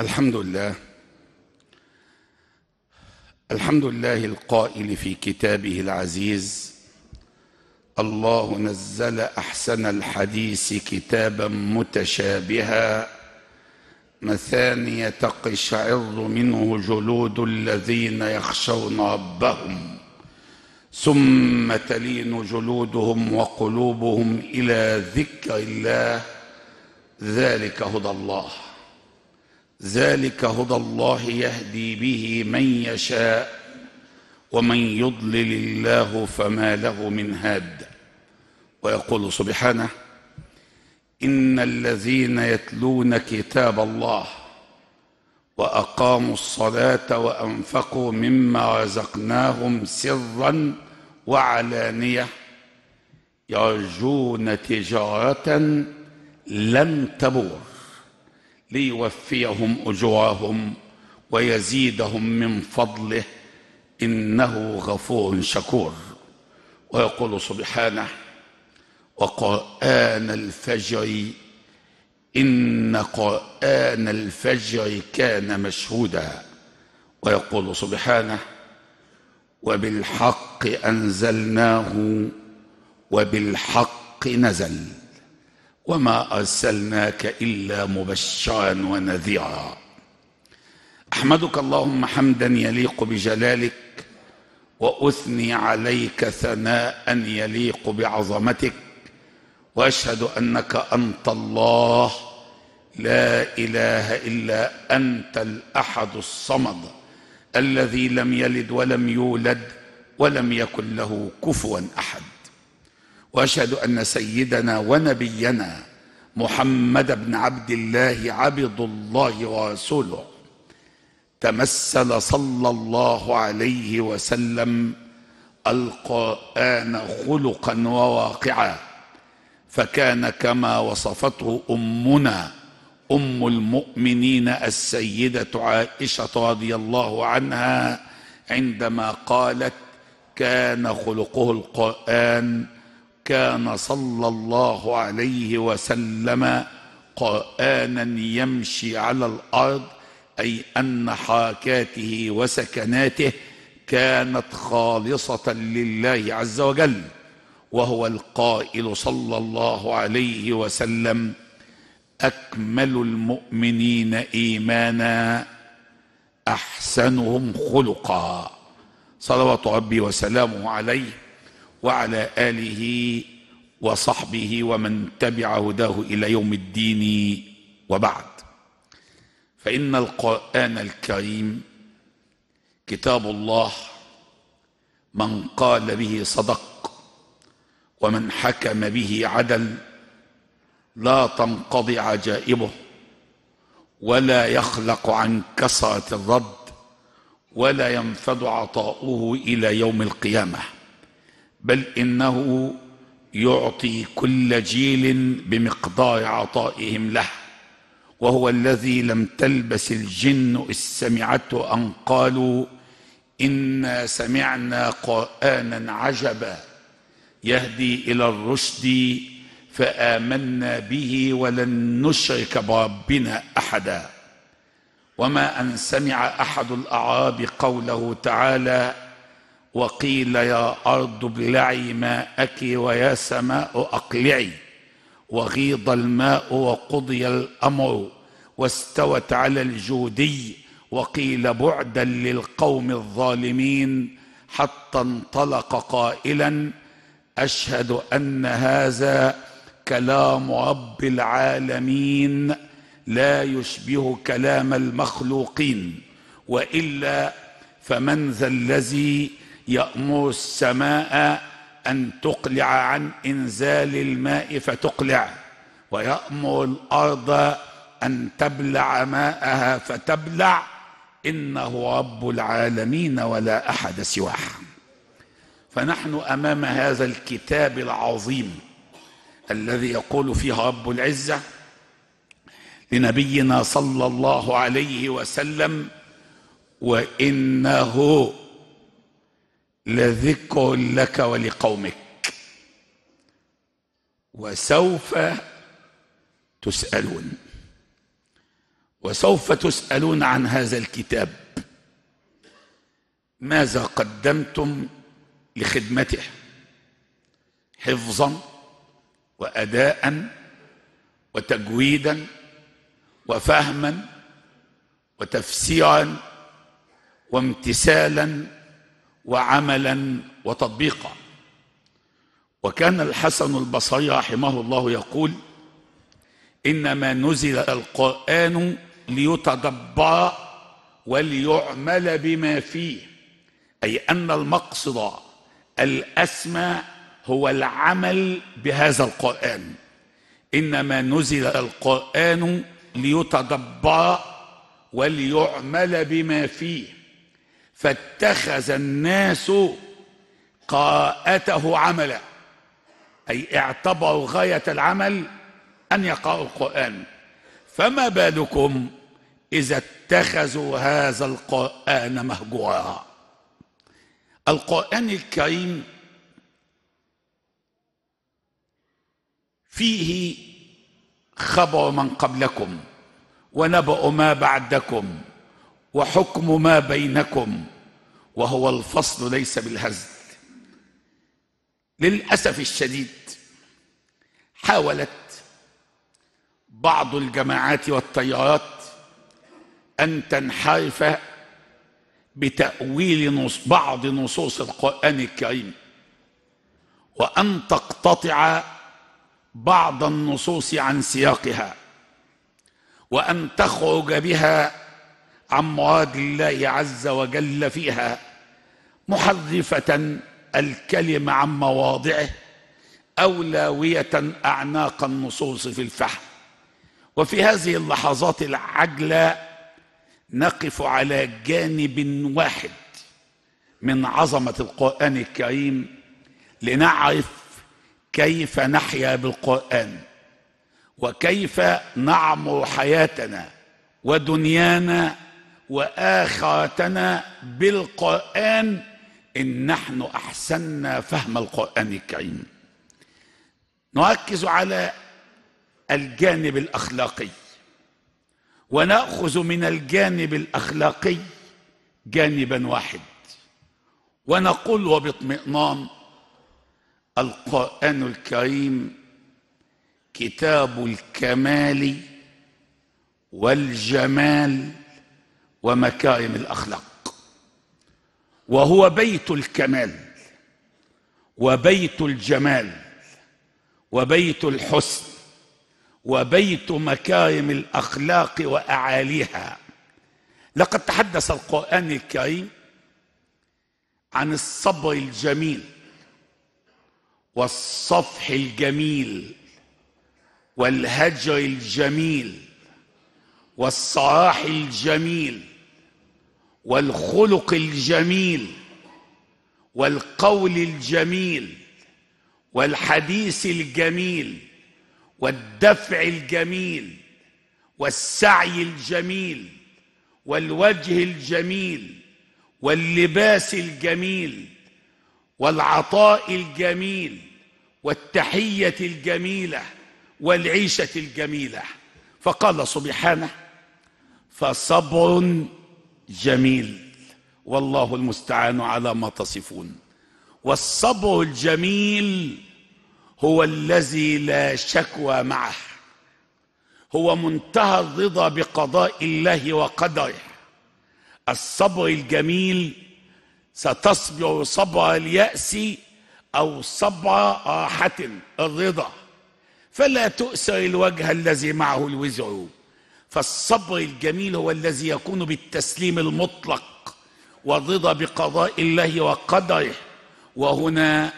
الحمد لله الحمد لله القائل في كتابه العزيز الله نزل احسن الحديث كتابا متشابها مثانية تقشعر منه جلود الذين يخشون ربهم ثم تلين جلودهم وقلوبهم الى ذكر الله ذلك هدى الله ذلك هدى الله يهدي به من يشاء ومن يضلل الله فما له من هاد ويقول سبحانه ان الذين يتلون كتاب الله واقاموا الصلاه وانفقوا مما رزقناهم سرا وعلانيه يرجون تجاره لم تبور ليوفيهم اجورهم ويزيدهم من فضله انه غفور شكور ويقول سبحانه وقران الفجر ان قران الفجر كان مشهودا ويقول سبحانه وبالحق انزلناه وبالحق نزل وما أرسلناك إلا مبشرا ونذيرا أحمدك اللهم حمدا يليق بجلالك وأثني عليك ثناء يليق بعظمتك وأشهد أنك أنت الله لا إله إلا أنت الأحد الصمد الذي لم يلد ولم يولد ولم يكن له كفوا أحد واشهد ان سيدنا ونبينا محمد بن عبد الله عبد الله ورسوله تمثل صلى الله عليه وسلم القران خلقا وواقعا فكان كما وصفته امنا ام المؤمنين السيده عائشه رضي الله عنها عندما قالت كان خلقه القران كان صلى الله عليه وسلم قانا يمشي على الارض اي ان حركاته وسكناته كانت خالصه لله عز وجل وهو القائل صلى الله عليه وسلم اكمل المؤمنين ايمانا احسنهم خلقا صلوات ربي وسلامه عليه وعلى آله وصحبه ومن تبع هداه إلى يوم الدين وبعد فإن القرآن الكريم كتاب الله من قال به صدق ومن حكم به عدل لا تنقضي عجائبه ولا يخلق عن كسرة الرد ولا ينفد عطاؤه إلى يوم القيامة بل انه يعطي كل جيل بمقدار عطائهم له وهو الذي لم تلبس الجن اذ سمعته ان قالوا انا سمعنا قرانا عجبا يهدي الى الرشد فامنا به ولن نشرك بربنا احدا وما ان سمع احد الاعراب قوله تعالى وقيل يا أرض ابلعي ماءك ويا سماء أقلعي وغيض الماء وقضي الأمر واستوت على الجودي وقيل بعدا للقوم الظالمين حتى انطلق قائلا أشهد أن هذا كلام رب العالمين لا يشبه كلام المخلوقين وإلا فمن ذا الذي يأمر السماء أن تقلع عن إنزال الماء فتقلع ويأمر الأرض أن تبلع ماءها فتبلع إنه رب العالمين ولا أحد سواه فنحن أمام هذا الكتاب العظيم الذي يقول فيه رب العزة لنبينا صلى الله عليه وسلم وإنه لذكر لك ولقومك وسوف تسالون وسوف تسالون عن هذا الكتاب ماذا قدمتم لخدمته حفظا واداء وتجويدا وفهما وتفسيرا وامتثالا وعملا وتطبيقا وكان الحسن البصري رحمه الله يقول إنما نزل القرآن ليتدبر وليعمل بما فيه أي أن المقصد الأسمى هو العمل بهذا القرآن إنما نزل القرآن ليتدبر وليعمل بما فيه فاتخذ الناس قاءته عملا أي اعتبروا غاية العمل أن يقرأوا القرآن فما بالكم إذا اتخذوا هذا القرآن مهجورا القرآن الكريم فيه خبر من قبلكم ونبأ ما بعدكم وحكم ما بينكم وهو الفصل ليس بالهزل للاسف الشديد حاولت بعض الجماعات والتيارات ان تنحرف بتاويل بعض نصوص القران الكريم وان تقتطع بعض النصوص عن سياقها وان تخرج بها عن مراد الله عز وجل فيها محرفة الكلمة عن مواضعه أو لاوية أعناق النصوص في الفحم وفي هذه اللحظات العجلة نقف على جانب واحد من عظمة القرآن الكريم لنعرف كيف نحيا بالقرآن وكيف نعمر حياتنا ودنيانا واخرتنا بالقران ان نحن احسنا فهم القران الكريم نركز على الجانب الاخلاقي وناخذ من الجانب الاخلاقي جانبا واحد ونقول وباطمئنان القران الكريم كتاب الكمال والجمال ومكارم الاخلاق وهو بيت الكمال وبيت الجمال وبيت الحسن وبيت مكارم الاخلاق واعاليها لقد تحدث القران الكريم عن الصبر الجميل والصفح الجميل والهجر الجميل والصلاح الجميل والخلق الجميل والقول الجميل والحديث الجميل والدفع الجميل والسعي الجميل والوجه الجميل واللباس الجميل والعطاء الجميل والتحيه الجميله والعيشه الجميله فقال سبحانه فصبر جميل والله المستعان على ما تصفون والصبر الجميل هو الذي لا شكوى معه هو منتهى الرضا بقضاء الله وقدره الصبر الجميل ستصبر صبر اليأس أو صبر راحة الرضا فلا تؤسر الوجه الذي معه الوزر فالصبر الجميل هو الذي يكون بالتسليم المطلق والرضا بقضاء الله وقدره وهنا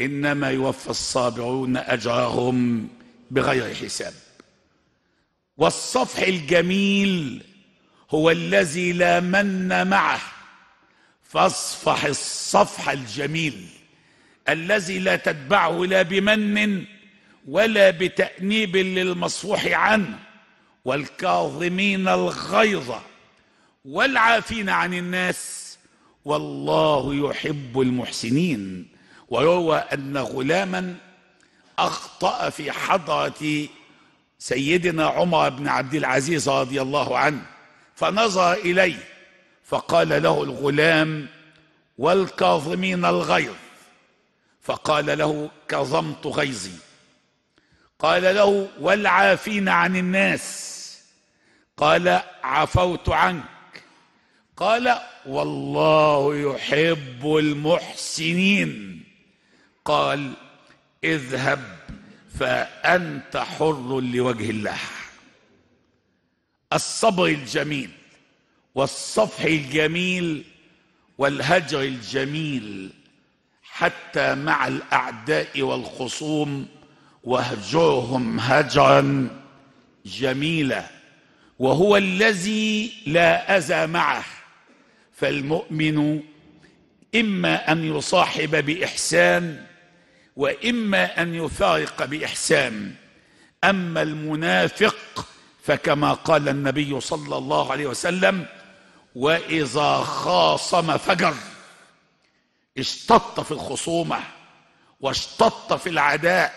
انما يوفى الصابرون اجرهم بغير حساب والصفح الجميل هو الذي لا من معه فاصفح الصفح الجميل الذي لا تتبعه لا بمن ولا بتأنيب للمصفوح عنه والكاظمين الغيظ والعافين عن الناس والله يحب المحسنين ويروى أن غلاما أخطأ في حضرة سيدنا عمر بن عبد العزيز رضي الله عنه فنظر إليه فقال له الغلام والكاظمين الغيظ فقال له كظمت غيظي قال له والعافين عن الناس قال عفوت عنك قال والله يحب المحسنين قال اذهب فانت حر لوجه الله الصبر الجميل والصفح الجميل والهجر الجميل حتى مع الاعداء والخصوم واهجرهم هجرا جميلا وهو الذي لا أذى معه فالمؤمن إما أن يصاحب بإحسان وإما أن يفارق بإحسان أما المنافق فكما قال النبي صلى الله عليه وسلم وإذا خاصم فجر اشتط في الخصومة واشتط في العداء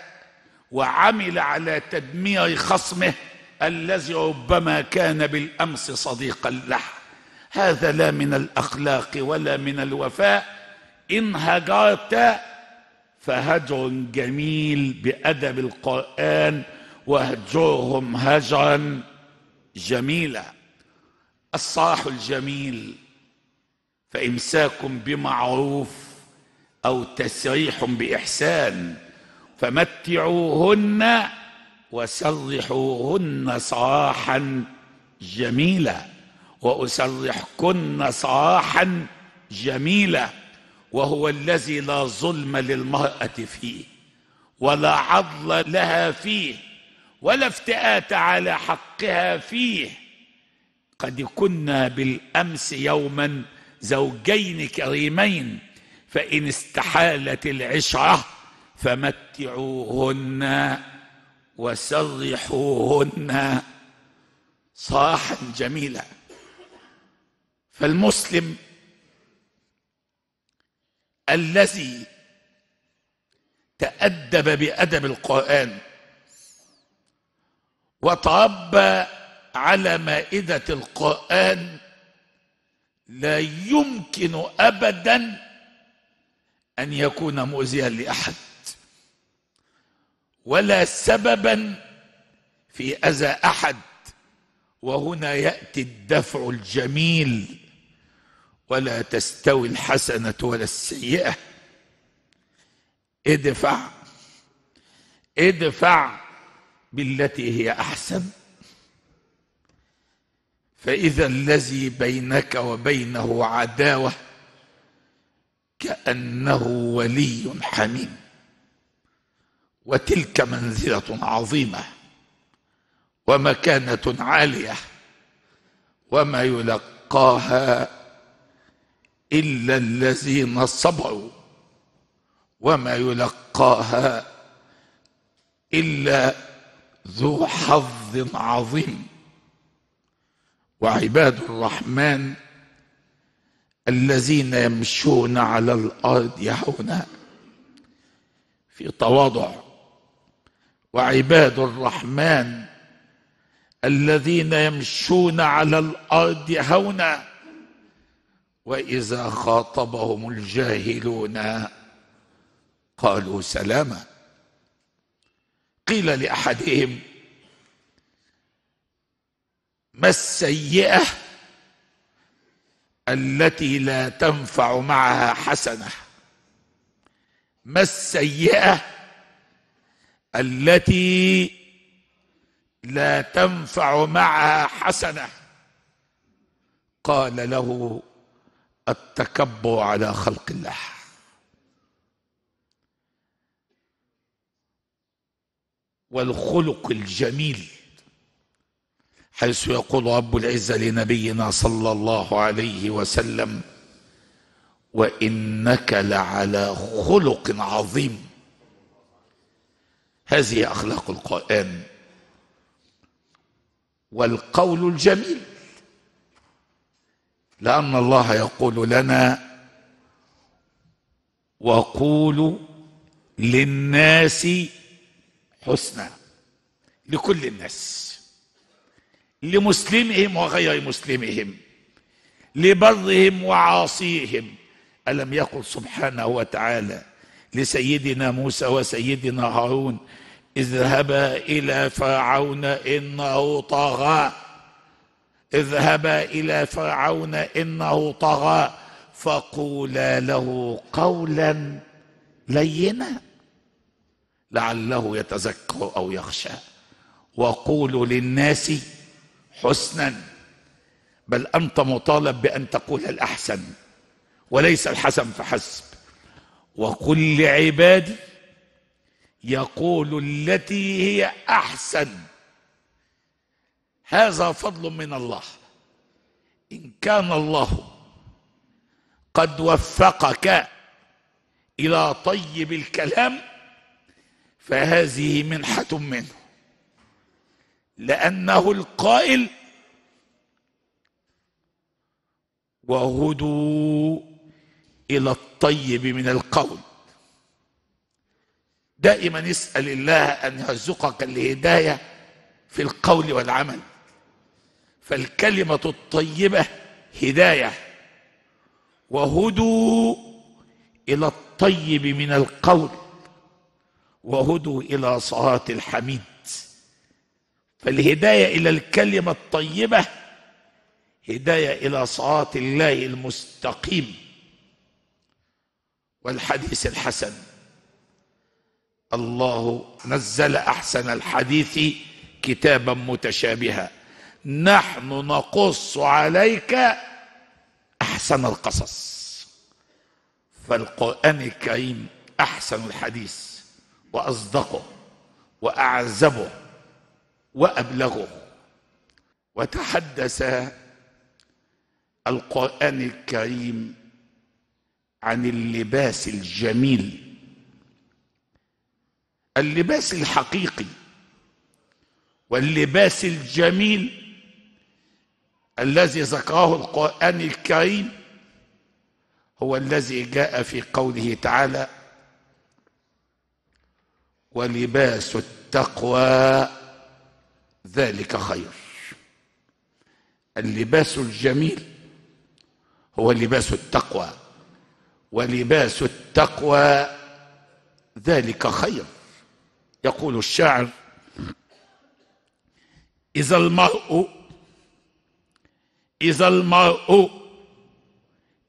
وعمل على تدمير خصمه الذي ربما كان بالامس صديقا له هذا لا من الاخلاق ولا من الوفاء ان هجرت فهجر جميل بادب القران واهجرهم هجرا جميلا الصلاح الجميل فامساك بمعروف او تسريح باحسان فمتعوهن وسرحوهن صراحا جميلا وأسرحكن صراحا جميلا وهو الذي لا ظلم للمرأة فيه ولا عضل لها فيه ولا افتئات على حقها فيه قد كنا بالأمس يوما زوجين كريمين فإن استحالت العشرة فمتعوهن وسرحوهن صراحا جميلا فالمسلم الذي تأدب بأدب القرآن وتربى على مائدة القرآن لا يمكن أبدا أن يكون مؤذيا لأحد ولا سببا في اذى احد وهنا ياتي الدفع الجميل ولا تستوي الحسنه ولا السيئه ادفع ادفع بالتي هي احسن فاذا الذي بينك وبينه عداوه كانه ولي حميم وتلك منزلة عظيمة ومكانة عالية وما يلقاها إلا الذين صبروا وما يلقاها إلا ذو حظ عظيم وعباد الرحمن الذين يمشون على الأرض هونا في تواضع وعباد الرحمن الذين يمشون على الارض هونا واذا خاطبهم الجاهلون قالوا سلاما قيل لاحدهم ما السيئه التي لا تنفع معها حسنه ما السيئه التي لا تنفع معها حسنه قال له التكبر على خلق الله والخلق الجميل حيث يقول رب العزه لنبينا صلى الله عليه وسلم وانك لعلى خلق عظيم هذه أخلاق القرآن والقول الجميل لأن الله يقول لنا وقولوا للناس حسنا لكل الناس لمسلمهم وغير مسلمهم لبرهم وعاصيهم ألم يقل سبحانه وتعالى لسيدنا موسى وسيدنا هارون اذهبا إلى فرعون إنه طغى اذهبا إلى فرعون إنه طغى فقولا له قولا لينا لعله يتذكر أو يخشى وقولوا للناس حسنا بل أنت مطالب بأن تقول الأحسن وليس الحسن فحسب وقل لعبادي يقول التي هي احسن هذا فضل من الله ان كان الله قد وفقك الى طيب الكلام فهذه منحه منه لانه القائل وهدوا الى الطيب من القول دائما اسأل الله أن يرزقك الهداية في القول والعمل فالكلمة الطيبة هداية وهدوا إلى الطيب من القول وهدوا إلى صلاة الحميد فالهداية إلى الكلمة الطيبة هداية إلى صلاة الله المستقيم والحديث الحسن الله نزل احسن الحديث كتابا متشابها نحن نقص عليك احسن القصص فالقران الكريم احسن الحديث واصدقه واعزبه وابلغه وتحدث القران الكريم عن اللباس الجميل اللباس الحقيقي واللباس الجميل الذي ذكره القرآن الكريم هو الذي جاء في قوله تعالى ولباس التقوى ذلك خير اللباس الجميل هو لباس التقوى ولباس التقوى ذلك خير يقول الشاعر إذا المرء إذا المرء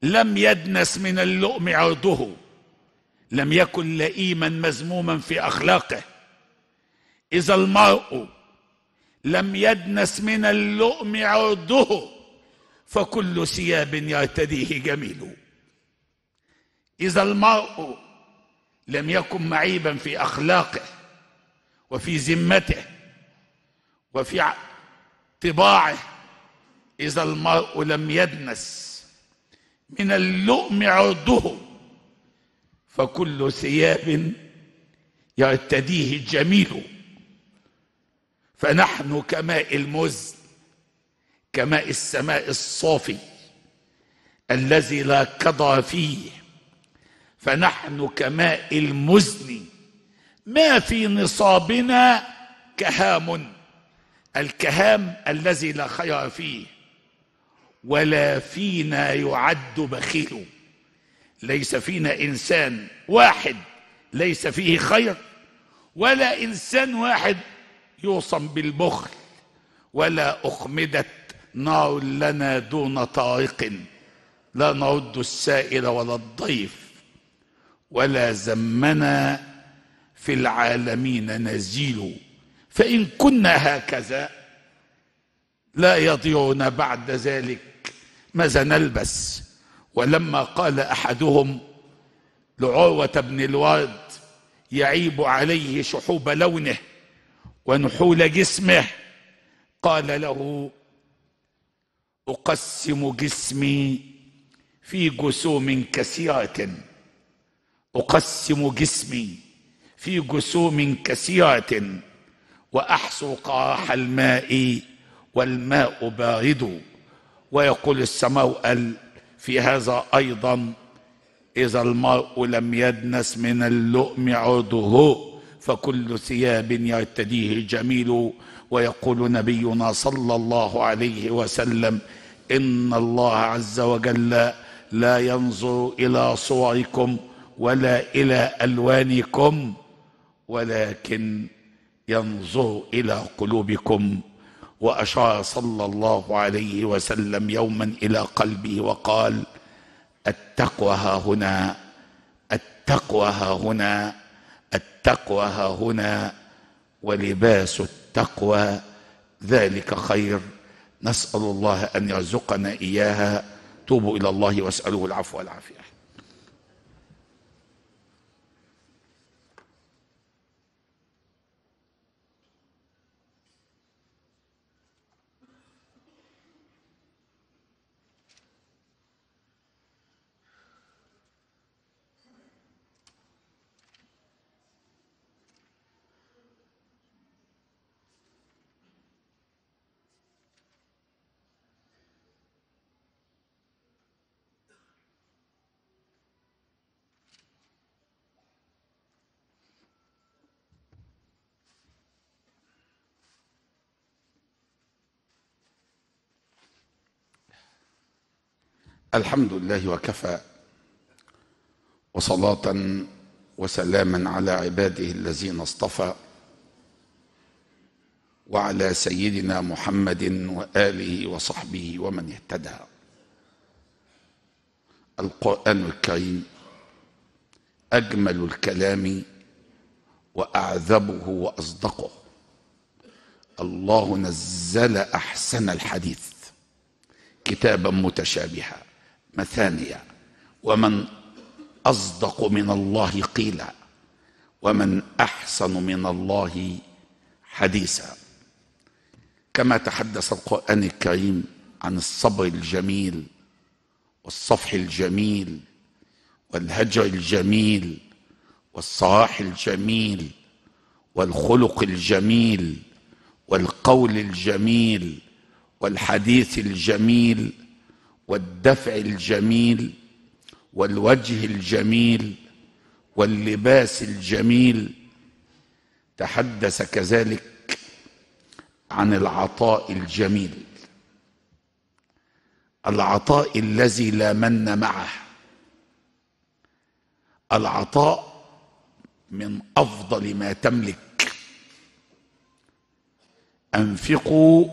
لم يدنس من اللؤم عرضه لم يكن لئيما مذموما في أخلاقه إذا المرء لم يدنس من اللؤم عرضه فكل ثياب يرتديه جميل إذا المرء لم يكن معيبا في أخلاقه وفي ذمته وفي طباعه إذا المرء لم يدنس من اللؤم عرضه فكل ثياب يرتديه الجميل فنحن كماء المزن كماء السماء الصافي الذي لا قضى فيه فنحن كماء المزن ما في نصابنا كهام الكهام الذي لا خير فيه ولا فينا يعد بخيل ليس فينا انسان واحد ليس فيه خير ولا انسان واحد يوصم بالبخل ولا اخمدت نار لنا دون طارق لا نرد السائل ولا الضيف ولا زمنا في العالمين نزيل فإن كنا هكذا لا يضيعنا بعد ذلك ماذا نلبس ولما قال أحدهم لعروة بن الواد يعيب عليه شحوب لونه ونحول جسمه قال له أقسم جسمي في جسوم كثيرة أقسم جسمي في جسوم كسيرة وأحسو قراح الماء والماء بارد ويقول السماوأل في هذا أيضا إذا المرء لم يدنس من اللؤم عرضه فكل ثياب يرتديه جميل ويقول نبينا صلى الله عليه وسلم إن الله عز وجل لا ينظر إلى صوركم ولا إلى ألوانكم ولكن ينظر الى قلوبكم واشار صلى الله عليه وسلم يوما الى قلبه وقال التقوى ها هنا التقوى ها هنا التقوى ها هنا ولباس التقوى ذلك خير نسال الله ان يرزقنا اياها توبوا الى الله واسالوه العفو والعافيه الحمد لله وكفى وصلاة وسلاما على عباده الذين اصطفى وعلى سيدنا محمد وآله وصحبه ومن اهتدى القرآن الكريم أجمل الكلام وأعذبه وأصدقه الله نزل أحسن الحديث كتابا متشابها مثانية ومن أصدق من الله قيلا ومن أحسن من الله حديثا كما تحدث القرآن الكريم عن الصبر الجميل والصفح الجميل والهجر الجميل والصراح الجميل والخلق الجميل والقول الجميل والحديث الجميل والدفع الجميل والوجه الجميل واللباس الجميل تحدث كذلك عن العطاء الجميل العطاء الذي لا من معه العطاء من افضل ما تملك انفقوا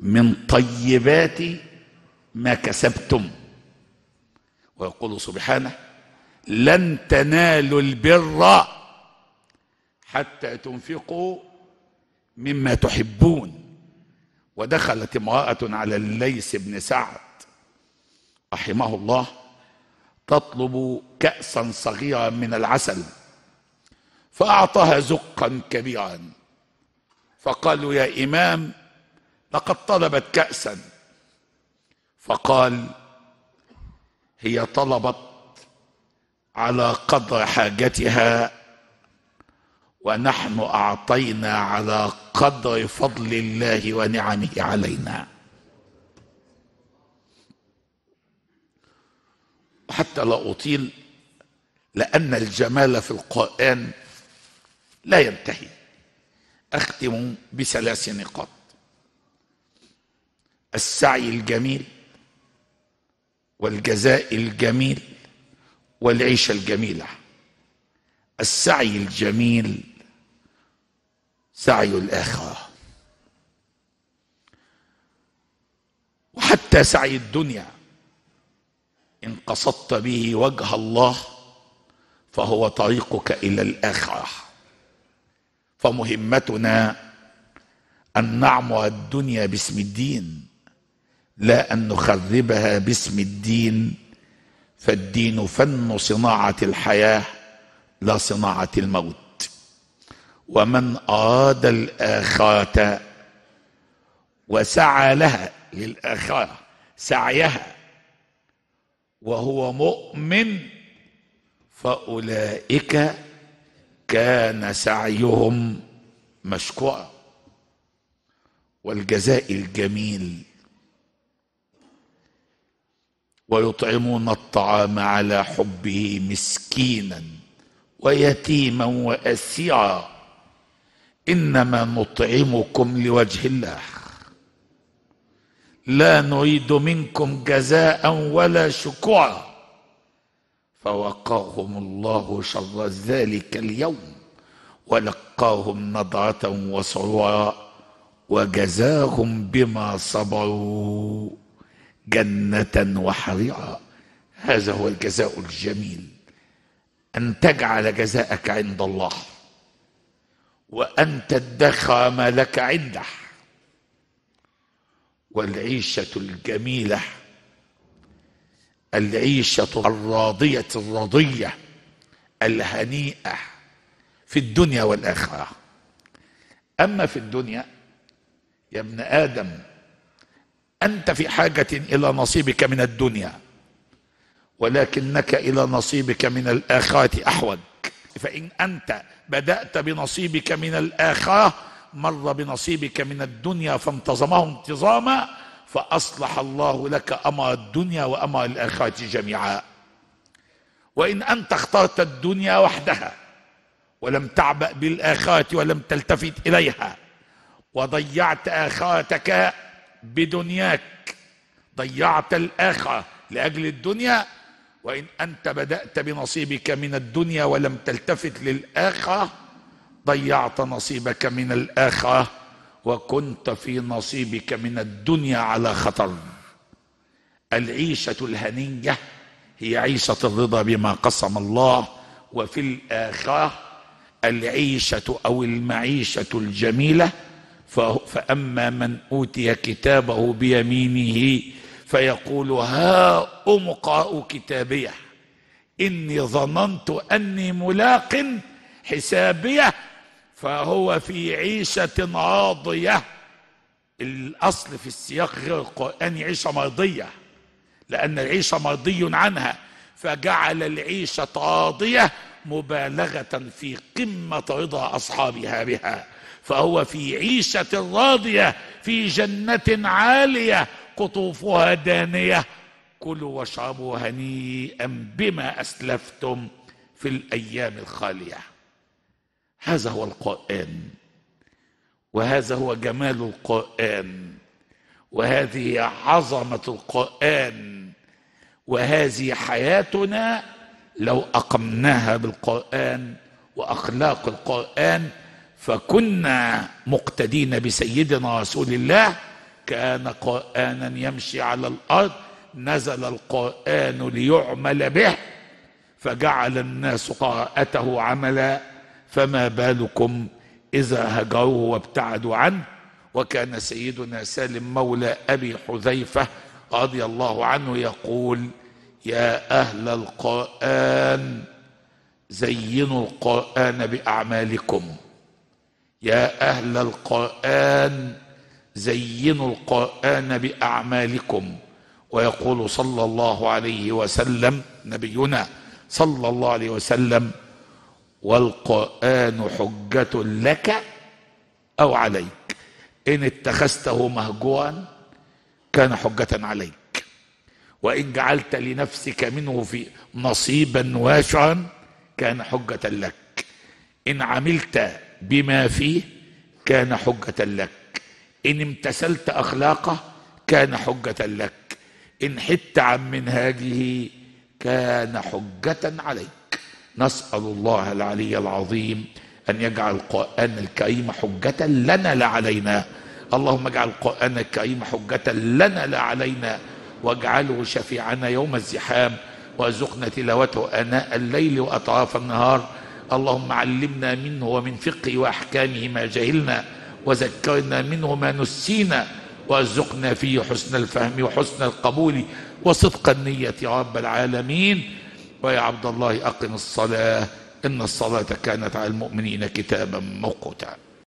من طيبات ما كسبتم ويقول سبحانه لن تنالوا البر حتى تنفقوا مما تحبون ودخلت امرأة على الليث بن سعد رحمه الله تطلب كأسا صغيرا من العسل فأعطاها زقا كبيرا فقالوا يا إمام لقد طلبت كأسا فقال هي طلبت على قدر حاجتها ونحن اعطينا على قدر فضل الله ونعمه علينا حتى لا اطيل لان الجمال في القران لا ينتهي اختم بثلاث نقاط السعي الجميل والجزاء الجميل والعيشة الجميلة السعي الجميل سعي الآخرة وحتى سعي الدنيا إن قصدت به وجه الله فهو طريقك إلى الآخرة فمهمتنا أن نعمر الدنيا باسم الدين لا ان نخربها باسم الدين فالدين فن صناعه الحياه لا صناعه الموت ومن اراد الاخره وسعى لها للاخره سعيها وهو مؤمن فاولئك كان سعيهم مشكورا والجزاء الجميل ويطعمون الطعام على حبه مسكينا ويتيما واسيرا انما نطعمكم لوجه الله لا نريد منكم جزاء ولا شكرا فوقاهم الله شر ذلك اليوم ولقاهم نضره وسرورا وجزاهم بما صبروا جنة وحريرا هذا هو الجزاء الجميل أن تجعل جزاءك عند الله وأن تدخر ما لك عنده والعيشة الجميلة العيشة الراضية الرضية الهنيئة في الدنيا والآخرة أما في الدنيا يا ابن آدم انت في حاجه الى نصيبك من الدنيا ولكنك الى نصيبك من الاخره احوج فان انت بدات بنصيبك من الاخره مر بنصيبك من الدنيا فانتظمه انتظاما فاصلح الله لك امر الدنيا وامر الاخره جميعا وان انت اخترت الدنيا وحدها ولم تعبأ بالآخرة ولم تلتفت إليها وضيعت آخرتك بدنياك ضيعت الاخره لاجل الدنيا وان انت بدات بنصيبك من الدنيا ولم تلتفت للاخره ضيعت نصيبك من الاخره وكنت في نصيبك من الدنيا على خطر العيشه الهنيه هي عيشه الرضا بما قسم الله وفي الاخره العيشه او المعيشه الجميله فأما من أوتي كتابه بيمينه فيقول ها أمقاء كتابيه إني ظننت أني ملاق حسابيه فهو في عيشة راضية الأصل في السياق غير القرآن عيشة مرضية لأن العيشة مرضي عنها فجعل العيشة راضية مبالغة في قمة رضا أصحابها بها فهو في عيشه راضيه في جنه عاليه قطوفها دانيه كلوا واشربوا هنيئا بما اسلفتم في الايام الخاليه هذا هو القران وهذا هو جمال القران وهذه عظمه القران وهذه حياتنا لو اقمناها بالقران واخلاق القران فكنا مقتدين بسيدنا رسول الله كان قرانا يمشي على الارض نزل القران ليعمل به فجعل الناس قراءته عملا فما بالكم اذا هجروه وابتعدوا عنه وكان سيدنا سالم مولى ابي حذيفه رضي الله عنه يقول يا اهل القران زينوا القران باعمالكم يا أهل القرآن زينوا القرآن بأعمالكم ويقول صلى الله عليه وسلم نبينا صلى الله عليه وسلم والقرآن حجة لك أو عليك إن اتخذته مهجورا كان حجة عليك وإن جعلت لنفسك منه في نصيبا واسعا كان حجة لك إن عملت بما فيه كان حجة لك إن امتثلت أخلاقه كان حجة لك إن حدت عن منهاجه كان حجة عليك نسأل الله العلي العظيم أن يجعل القرآن الكريم حجة لنا لا علينا اللهم اجعل القرآن الكريم حجة لنا لا علينا واجعله شفيعنا يوم الزحام وارزقنا تلاوته آناء الليل وأطراف النهار اللهم علمنا منه ومن فقه وأحكامه ما جهلنا وذكرنا منه ما نسينا وارزقنا فيه حسن الفهم وحسن القبول وصدق النية يا رب العالمين ويا عبد الله أقم الصلاة إن الصلاة كانت على المؤمنين كتابا موقوتا